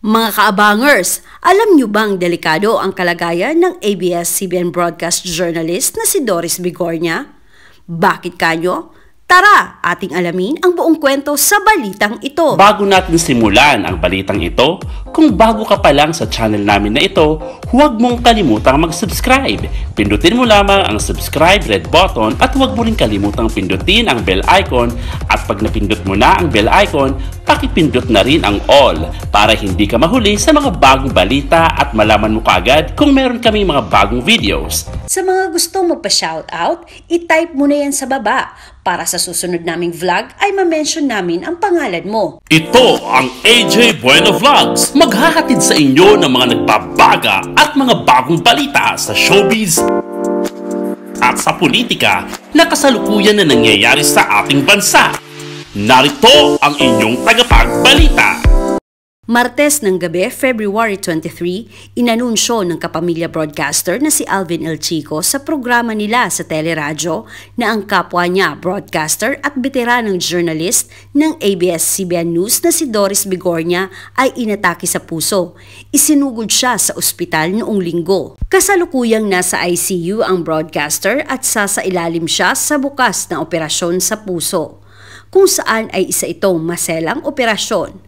Mga kaabangers, alam nyo bang delikado ang kalagayan ng ABS-CBN broadcast journalist na si Doris Bigornia? Bakit kanyo? Tara, ating alamin ang buong kwento sa balitang ito. Bago natin simulan ang balitang ito, kung bago ka pa lang sa channel namin na ito, huwag mong kalimutang mag-subscribe. Pindutin mo lamang ang subscribe red button at huwag mo rin kalimutang pindutin ang bell icon at pag napindot mo na ang bell icon, pakipindot na rin ang all para hindi ka mahuli sa mga bagong balita at malaman mo kaagad kung meron kaming mga bagong videos. Sa mga gusto gustong magpa-shoutout, itype mo na yan sa baba para sa susunod naming vlog ay ma-mention namin ang pangalan mo. Ito ang AJ Bueno Vlogs. Maghahatid sa inyo ng mga nagbabaga at mga bagong balita sa showbiz at sa politika na kasalukuyan na nangyayari sa ating bansa. Narito ang inyong tagapagbalita. Martes ng gabi, February 23, inanunsyo ng kapamilya broadcaster na si Alvin El Chico sa programa nila sa teleradyo na ang kapwa niya broadcaster at veteranong journalist ng ABS-CBN News na si Doris Bigornia ay inatake sa puso. Isinugod siya sa ospital noong linggo. Kasalukuyang nasa ICU ang broadcaster at sasailalim siya sa bukas na operasyon sa puso kung saan ay isa itong maselang operasyon.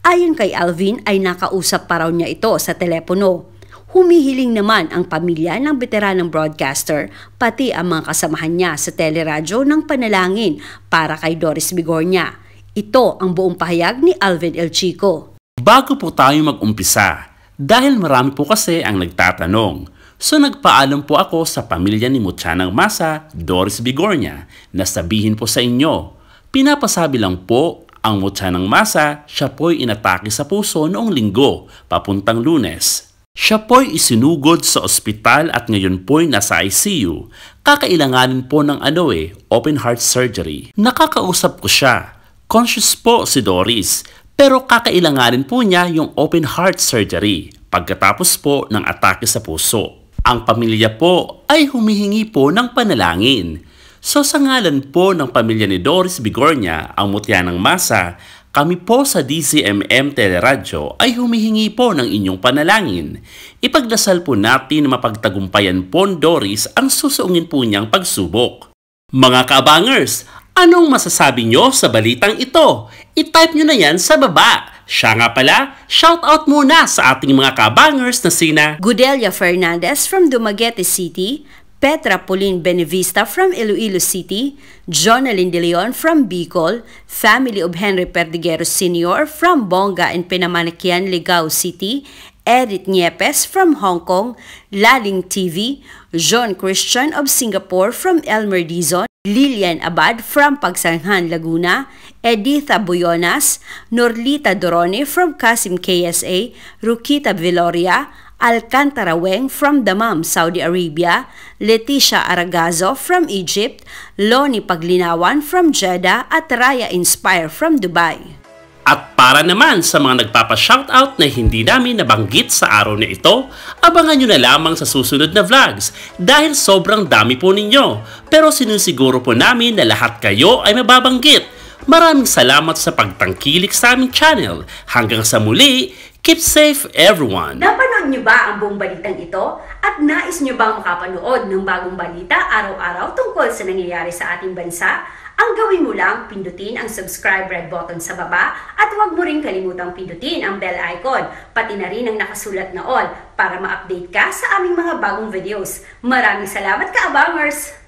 Ayon kay Alvin ay nakausap pa raw niya ito sa telepono. Humihiling naman ang pamilya ng veteranang broadcaster pati ang mga kasamahan niya sa teleradyo ng panalangin para kay Doris Bigornia. Ito ang buong pahayag ni Alvin El Chico. Bago po tayo mag-umpisa, dahil marami po kasi ang nagtatanong, So nagpaalam po ako sa pamilya ni Mutsanang Masa, Doris Bigornia, na sabihin po sa inyo Pinapasabi lang po ang mutya ng masa, siya po'y inatake sa puso noong linggo, papuntang lunes. Siya po'y isinugod sa ospital at ngayon po'y nasa ICU. Kakailanganin po ng ano eh, open heart surgery. Nakakausap ko siya. Conscious po si Doris, pero kakailanganin po niya yung open heart surgery pagkatapos po ng atake sa puso. Ang pamilya po ay humihingi po ng panalangin So sa ngalan po ng pamilya ni Doris Bigornia, ang mutya ng masa, kami po sa DCMM Teleradyo ay humihingi po ng inyong panalangin. Ipagdasal po natin na mapagtagumpayan po ni Doris ang susuungin po niyang pagsubok. Mga kaabangers, anong masasabi nyo sa balitang ito? I-type nyo na yan sa baba. Siya nga pala, shoutout muna sa ating mga kabangers na sina Gudelia Fernandez from Dumaguete City, Petra Pauline Benevista from Iloilo City, Jonalyn De Leon from Bicol, family of Henry Perdiguero Sr. from Bonga and Pinamanakian, Ligao City, Edith Niepes from Hong Kong, Laling TV, John Christian of Singapore from Elmer Dizon, Lilian Abad from Pagsanghan, Laguna, Editha Buyonas, Norlita Dorone from Kasim KSA, Rukita Veloria, Alcantara Weng from Damam, Saudi Arabia, Leticia Aragazo from Egypt, Loni Paglinawan from Jeddah at Raya Inspire from Dubai. At para naman sa mga nagpapa-shoutout na hindi namin nabanggit sa araw na ito, abangan nyo na lamang sa susunod na vlogs dahil sobrang dami po ninyo. Pero sinusiguro po namin na lahat kayo ay mababanggit. Maraming salamat sa pagtangkilik sa aming channel. Hanggang sa muli, keep safe everyone! Dapat Napanood nyo ba ang buong balitang ito? At nais niyo bang makapanood ng bagong balita araw-araw tungkol sa nangyayari sa ating bansa? Ang gawin mo lang, pindutin ang subscribe red button sa baba at huwag mo rin kalimutang pindutin ang bell icon, pati na rin ang nakasulat na all para ma-update ka sa aming mga bagong videos. Maraming salamat ka, Abangers!